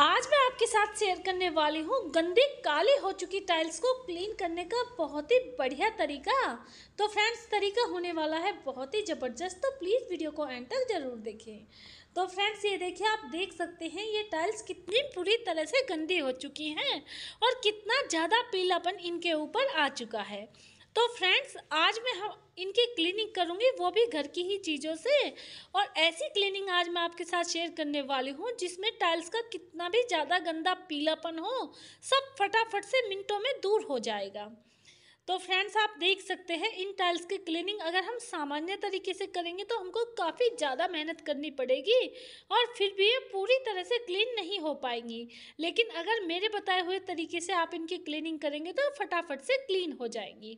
आज मैं आपके साथ शेयर करने वाली हूँ गंदी काले हो चुकी टाइल्स को क्लीन करने का बहुत ही बढ़िया तरीका तो फ्रेंड्स तरीका होने वाला है बहुत ही ज़बरदस्त तो प्लीज़ वीडियो को एंड तक ज़रूर देखें तो फ्रेंड्स ये देखिए आप देख सकते हैं ये टाइल्स कितनी पूरी तरह से गंदी हो चुकी हैं और कितना ज़्यादा पीलापन इनके ऊपर आ चुका है तो फ्रेंड्स आज मैं हम इनकी क्लीनिंग करूँगी वो भी घर की ही चीज़ों से और ऐसी क्लीनिंग आज मैं आपके साथ शेयर करने वाली हूँ जिसमें टाइल्स का कितना भी ज़्यादा गंदा पीलापन हो सब फटाफट से मिनटों में दूर हो जाएगा तो फ्रेंड्स आप देख सकते हैं इन टाइल्स की क्लीनिंग अगर हम सामान्य तरीके से करेंगे तो हमको काफ़ी ज़्यादा मेहनत करनी पड़ेगी और फिर भी ये पूरी तरह से क्लीन नहीं हो पाएंगी लेकिन अगर मेरे बताए हुए तरीके से आप इनकी क्लीनिंग करेंगे तो फटाफट से क्लीन हो जाएंगी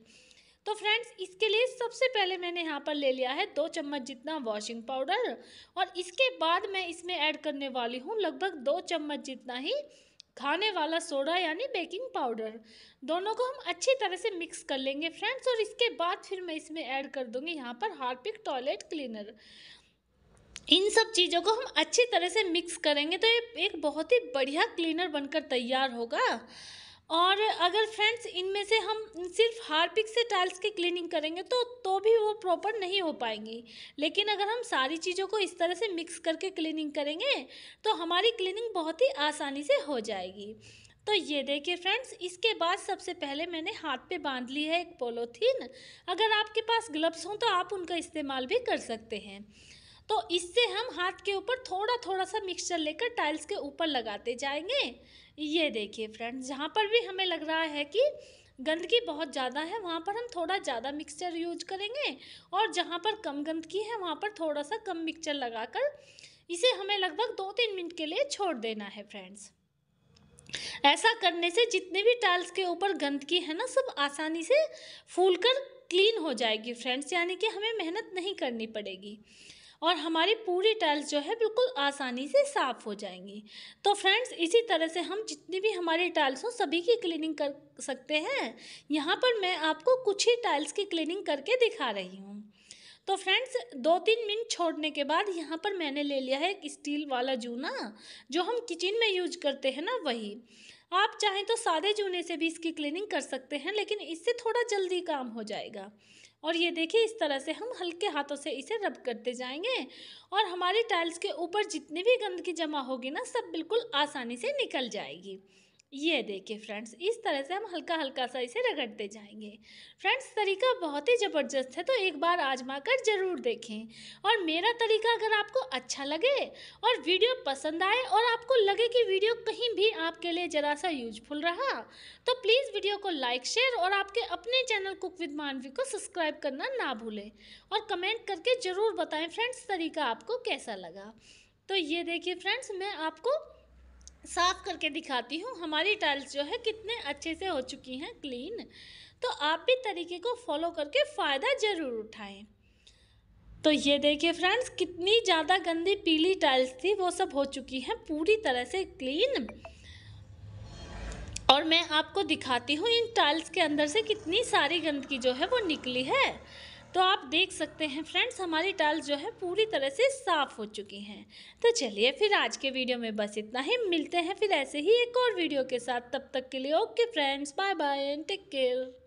तो फ्रेंड्स इसके लिए सबसे पहले मैंने यहाँ पर ले लिया है दो चम्मच जितना वॉशिंग पाउडर और इसके बाद मैं इसमें ऐड करने वाली हूँ लगभग दो चम्मच जितना ही खाने वाला सोडा यानी बेकिंग पाउडर दोनों को हम अच्छी तरह से मिक्स कर लेंगे फ्रेंड्स और इसके बाद फिर मैं इसमें ऐड कर दूंगी यहाँ पर हार्पिक टॉयलेट क्लीनर इन सब चीज़ों को हम अच्छी तरह से मिक्स करेंगे तो ये एक बहुत ही बढ़िया क्लीनर बनकर तैयार होगा और अगर फ्रेंड्स इनमें से हम सिर्फ हार्पिक से टाइल्स की क्लीनिंग करेंगे तो तो भी वो प्रॉपर नहीं हो पाएंगी लेकिन अगर हम सारी चीज़ों को इस तरह से मिक्स करके क्लीनिंग करेंगे तो हमारी क्लीनिंग बहुत ही आसानी से हो जाएगी तो ये देखिए फ्रेंड्स इसके बाद सबसे पहले मैंने हाथ पे बांध ली है एक पोलोथीन अगर आपके पास ग्लव्स हों तो आप उनका इस्तेमाल भी कर सकते हैं तो इससे हम हाथ के ऊपर थोड़ा थोड़ा सा मिक्सचर लेकर टाइल्स के ऊपर लगाते जाएंगे ये देखिए फ्रेंड्स जहाँ पर भी हमें लग रहा है कि गंदगी बहुत ज़्यादा है वहाँ पर हम थोड़ा ज़्यादा मिक्सचर यूज करेंगे और जहाँ पर कम गंदगी है वहाँ पर थोड़ा सा कम मिक्सचर लगाकर इसे हमें लगभग दो तीन मिनट के लिए छोड़ देना है फ्रेंड्स ऐसा करने से जितने भी टाइल्स के ऊपर गंदगी है ना सब आसानी से फूल कर क्लीन हो जाएगी फ्रेंड्स यानी कि हमें मेहनत नहीं करनी पड़ेगी और हमारी पूरी टाइल्स जो है बिल्कुल आसानी से साफ़ हो जाएंगी तो फ्रेंड्स इसी तरह से हम जितनी भी हमारी टाइल्स हों सभी की क्लीनिंग कर सकते हैं यहाँ पर मैं आपको कुछ ही टाइल्स की क्लीनिंग करके दिखा रही हूँ तो फ्रेंड्स दो तीन मिनट छोड़ने के बाद यहाँ पर मैंने ले लिया है एक स्टील वाला जूना जो हम किचन में यूज करते हैं ना वही आप चाहें तो सादे जूने से भी इसकी क्लीनिंग कर सकते हैं लेकिन इससे थोड़ा जल्दी काम हो जाएगा और ये देखिए इस तरह से हम हल्के हाथों से इसे रब करते जाएंगे और हमारी टाइल्स के ऊपर जितनी भी गंदगी जमा होगी ना सब बिल्कुल आसानी से निकल जाएगी ये देखिए फ्रेंड्स इस तरह से हम हल्का हल्का सा इसे रगड़ते जाएंगे फ्रेंड्स तरीका बहुत ही ज़बरदस्त है तो एक बार आजमा कर ज़रूर देखें और मेरा तरीका अगर आपको अच्छा लगे और वीडियो पसंद आए और आपको लगे कि वीडियो कहीं भी आपके लिए ज़रा सा यूजफुल रहा तो प्लीज़ वीडियो को लाइक शेयर और आपके अपने चैनल कुक विद मानवी को सब्सक्राइब करना ना भूलें और कमेंट करके ज़रूर बताएँ फ्रेंड्स तरीका आपको कैसा लगा तो ये देखिए फ्रेंड्स मैं आपको साफ़ करके दिखाती हूँ हमारी टाइल्स जो है कितने अच्छे से हो चुकी हैं क्लीन तो आप भी तरीके को फॉलो करके फ़ायदा ज़रूर उठाएं तो ये देखिए फ्रेंड्स कितनी ज़्यादा गंदी पीली टाइल्स थी वो सब हो चुकी हैं पूरी तरह से क्लीन और मैं आपको दिखाती हूँ इन टाइल्स के अंदर से कितनी सारी गंदगी जो है वो निकली है तो आप देख सकते हैं फ्रेंड्स हमारी दाल जो है पूरी तरह से साफ़ हो चुकी हैं तो चलिए फिर आज के वीडियो में बस इतना ही मिलते हैं फिर ऐसे ही एक और वीडियो के साथ तब तक के लिए okay friends bye bye and take care